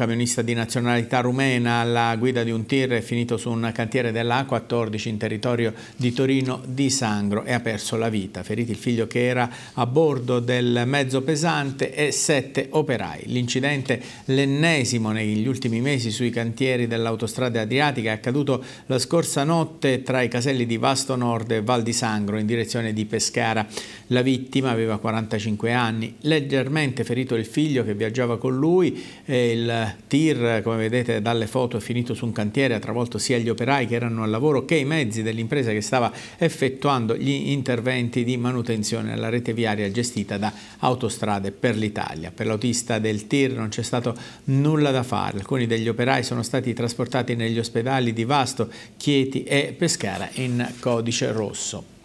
camionista di nazionalità rumena alla guida di un tir è finito su un cantiere della A14 in territorio di Torino di Sangro e ha perso la vita. Feriti il figlio che era a bordo del mezzo pesante e sette operai. L'incidente, l'ennesimo negli ultimi mesi sui cantieri dell'autostrada Adriatica, è accaduto la scorsa notte tra i caselli di Vasto Nord e Val di Sangro in direzione di Pescara. La vittima aveva 45 anni, leggermente ferito il figlio che viaggiava con lui e il tir, come vedete dalle foto, è finito su un cantiere, ha travolto sia gli operai che erano al lavoro che i mezzi dell'impresa che stava effettuando gli interventi di manutenzione alla rete viaria gestita da Autostrade per l'Italia. Per l'autista del tir non c'è stato nulla da fare, alcuni degli operai sono stati trasportati negli ospedali di Vasto, Chieti e Pescara in codice rosso.